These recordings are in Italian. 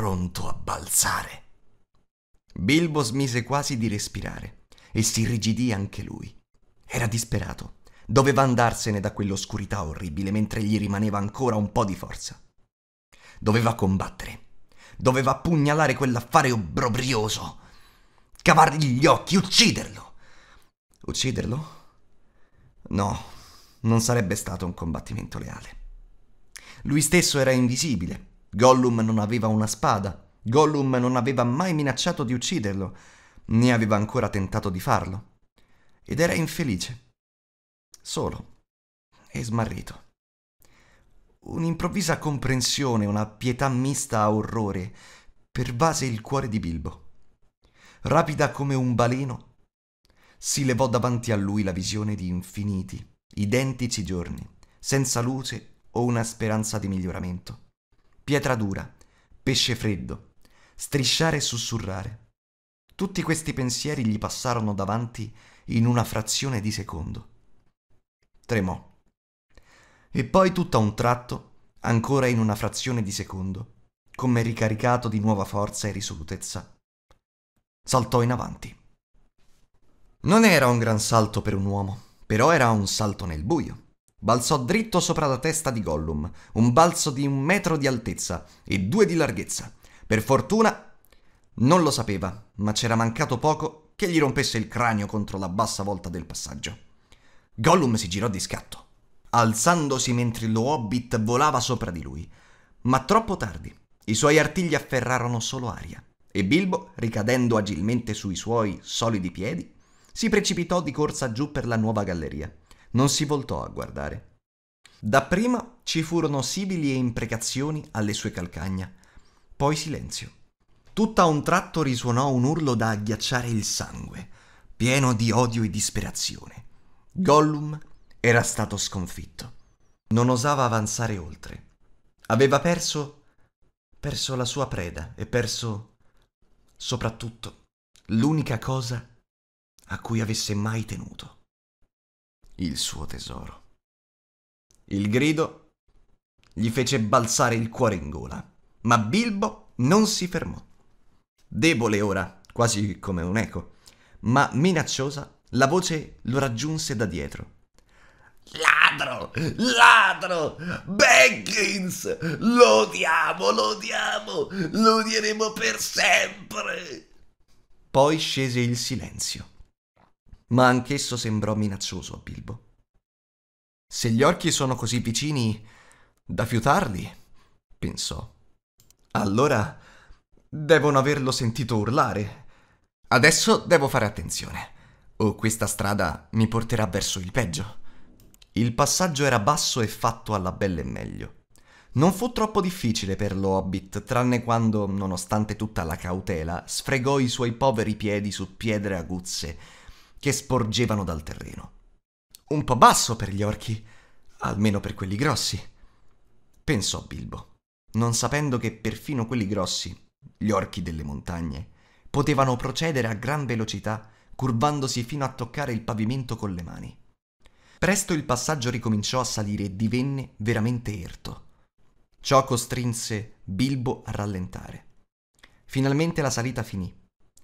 pronto a balzare. Bilbo smise quasi di respirare e si irrigidì anche lui. Era disperato. Doveva andarsene da quell'oscurità orribile mentre gli rimaneva ancora un po' di forza. Doveva combattere. Doveva pugnalare quell'affare obbrobrioso. Cavargli gli occhi, ucciderlo. Ucciderlo? No, non sarebbe stato un combattimento leale. Lui stesso era invisibile Gollum non aveva una spada, Gollum non aveva mai minacciato di ucciderlo, né aveva ancora tentato di farlo. Ed era infelice, solo e smarrito. Un'improvvisa comprensione, una pietà mista a orrore, pervase il cuore di Bilbo. Rapida come un baleno, si levò davanti a lui la visione di infiniti, identici giorni, senza luce o una speranza di miglioramento pietra dura, pesce freddo, strisciare e sussurrare. Tutti questi pensieri gli passarono davanti in una frazione di secondo. Tremò. E poi tutto a un tratto, ancora in una frazione di secondo, come ricaricato di nuova forza e risolutezza, saltò in avanti. Non era un gran salto per un uomo, però era un salto nel buio. Balzò dritto sopra la testa di Gollum, un balzo di un metro di altezza e due di larghezza. Per fortuna non lo sapeva, ma c'era mancato poco che gli rompesse il cranio contro la bassa volta del passaggio. Gollum si girò di scatto, alzandosi mentre lo hobbit volava sopra di lui, ma troppo tardi. I suoi artigli afferrarono solo aria e Bilbo, ricadendo agilmente sui suoi solidi piedi, si precipitò di corsa giù per la nuova galleria non si voltò a guardare. Dapprima ci furono sibili e imprecazioni alle sue calcagna, poi silenzio. Tutta a un tratto risuonò un urlo da agghiacciare il sangue, pieno di odio e disperazione. Gollum era stato sconfitto. Non osava avanzare oltre. Aveva perso perso la sua preda e perso soprattutto l'unica cosa a cui avesse mai tenuto il suo tesoro. Il grido gli fece balzare il cuore in gola, ma Bilbo non si fermò. Debole ora, quasi come un eco, ma minacciosa, la voce lo raggiunse da dietro. Ladro! Ladro! Baggins! Lo odiamo, lo odiamo! Lo odieremo per sempre! Poi scese il silenzio ma anch'esso sembrò minaccioso a Bilbo. Se gli orchi sono così vicini da fiutarli, pensò. Allora devono averlo sentito urlare. Adesso devo fare attenzione, o oh, questa strada mi porterà verso il peggio. Il passaggio era basso e fatto alla belle e meglio. Non fu troppo difficile per lo Hobbit, tranne quando, nonostante tutta la cautela, sfregò i suoi poveri piedi su pietre aguzze che sporgevano dal terreno. Un po' basso per gli orchi, almeno per quelli grossi, pensò Bilbo, non sapendo che perfino quelli grossi, gli orchi delle montagne, potevano procedere a gran velocità, curvandosi fino a toccare il pavimento con le mani. Presto il passaggio ricominciò a salire e divenne veramente erto. Ciò costrinse Bilbo a rallentare. Finalmente la salita finì.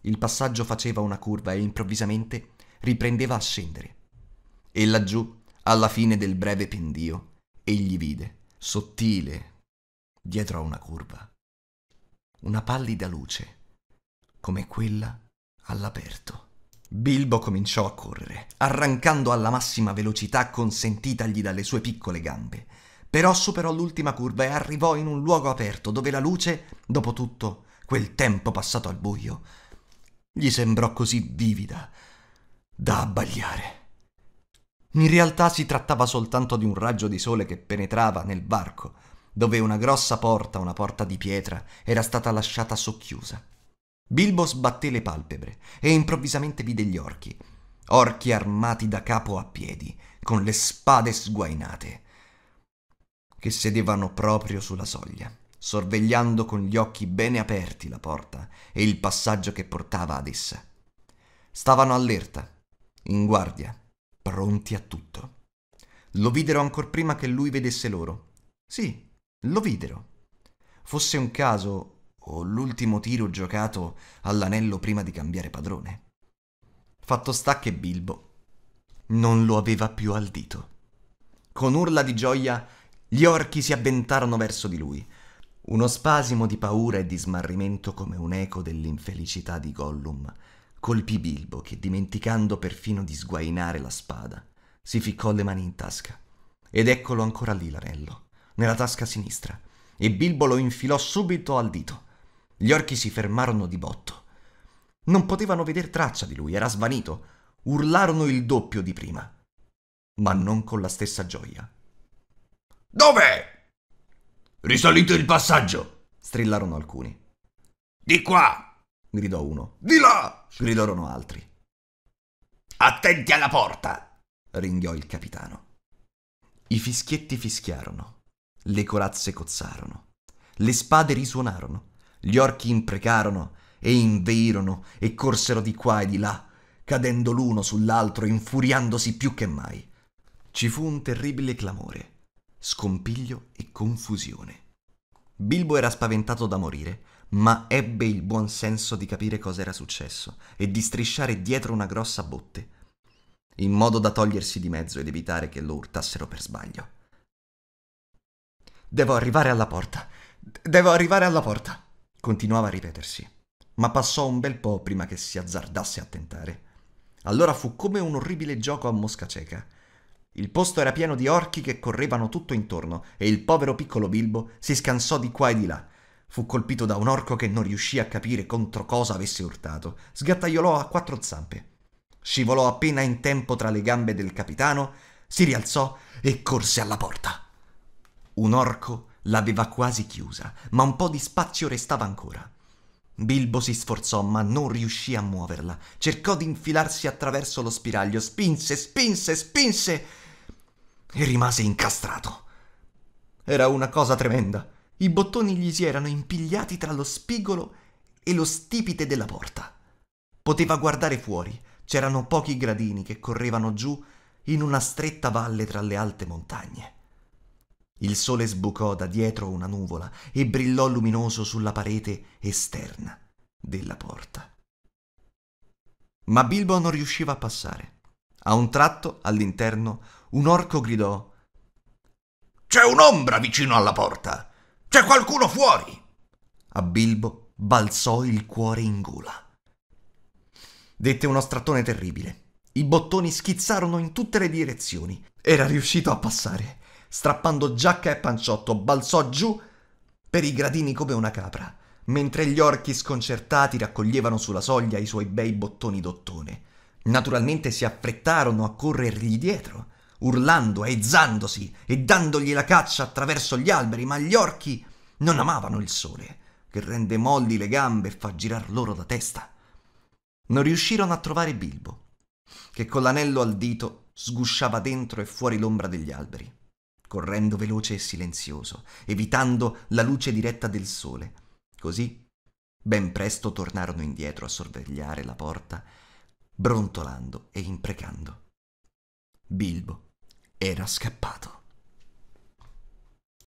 Il passaggio faceva una curva e improvvisamente riprendeva a scendere. E laggiù, alla fine del breve pendio, egli vide, sottile, dietro a una curva, una pallida luce, come quella all'aperto. Bilbo cominciò a correre, arrancando alla massima velocità consentitagli dalle sue piccole gambe. Però superò l'ultima curva e arrivò in un luogo aperto dove la luce, dopo tutto quel tempo passato al buio, gli sembrò così vivida da abbagliare. In realtà si trattava soltanto di un raggio di sole che penetrava nel barco, dove una grossa porta, una porta di pietra, era stata lasciata socchiusa. Bilbo sbatté le palpebre e improvvisamente vide gli orchi, orchi armati da capo a piedi, con le spade sguainate, che sedevano proprio sulla soglia, sorvegliando con gli occhi bene aperti la porta e il passaggio che portava ad essa. Stavano allerta in guardia, pronti a tutto. Lo videro ancora prima che lui vedesse loro. Sì, lo videro. Fosse un caso o l'ultimo tiro giocato all'anello prima di cambiare padrone. Fatto sta che Bilbo non lo aveva più al dito. Con urla di gioia gli orchi si avventarono verso di lui. Uno spasimo di paura e di smarrimento come un'eco dell'infelicità di Gollum colpì Bilbo che, dimenticando perfino di sguainare la spada, si ficcò le mani in tasca. Ed eccolo ancora lì l'anello, nella tasca sinistra, e Bilbo lo infilò subito al dito. Gli orchi si fermarono di botto. Non potevano veder traccia di lui, era svanito. Urlarono il doppio di prima, ma non con la stessa gioia. Dov'è? Risalito il passaggio! strillarono alcuni. Di qua! gridò uno. Di là! gridarono altri. Attenti alla porta! ringhiò il capitano. I fischietti fischiarono, le corazze cozzarono, le spade risuonarono, gli orchi imprecarono e inveirono e corsero di qua e di là, cadendo l'uno sull'altro, infuriandosi più che mai. Ci fu un terribile clamore, scompiglio e confusione. Bilbo era spaventato da morire ma ebbe il buon senso di capire cosa era successo e di strisciare dietro una grossa botte, in modo da togliersi di mezzo ed evitare che lo urtassero per sbaglio. Devo arrivare alla porta. Devo arrivare alla porta. Continuava a ripetersi, ma passò un bel po' prima che si azzardasse a tentare. Allora fu come un orribile gioco a mosca cieca. Il posto era pieno di orchi che correvano tutto intorno e il povero piccolo Bilbo si scansò di qua e di là, Fu colpito da un orco che non riuscì a capire contro cosa avesse urtato. Sgattaiolò a quattro zampe. Scivolò appena in tempo tra le gambe del capitano, si rialzò e corse alla porta. Un orco l'aveva quasi chiusa, ma un po' di spazio restava ancora. Bilbo si sforzò, ma non riuscì a muoverla. Cercò di infilarsi attraverso lo spiraglio, spinse, spinse, spinse e rimase incastrato. Era una cosa tremenda. I bottoni gli si erano impigliati tra lo spigolo e lo stipite della porta. Poteva guardare fuori, c'erano pochi gradini che correvano giù in una stretta valle tra le alte montagne. Il sole sbucò da dietro una nuvola e brillò luminoso sulla parete esterna della porta. Ma Bilbo non riusciva a passare. A un tratto, all'interno, un orco gridò C'è un'ombra vicino alla porta. C'è qualcuno fuori! A Bilbo balzò il cuore in gola. Dette uno strattone terribile. I bottoni schizzarono in tutte le direzioni. Era riuscito a passare. Strappando giacca e panciotto, balzò giù per i gradini come una capra, mentre gli orchi sconcertati raccoglievano sulla soglia i suoi bei bottoni d'ottone. Naturalmente si affrettarono a corrergli dietro urlando, aizzandosi e dandogli la caccia attraverso gli alberi, ma gli orchi non amavano il sole, che rende molli le gambe e fa girar loro la testa. Non riuscirono a trovare Bilbo, che con l'anello al dito sgusciava dentro e fuori l'ombra degli alberi, correndo veloce e silenzioso, evitando la luce diretta del sole. Così, ben presto tornarono indietro a sorvegliare la porta, brontolando e imprecando. Bilbo era scappato.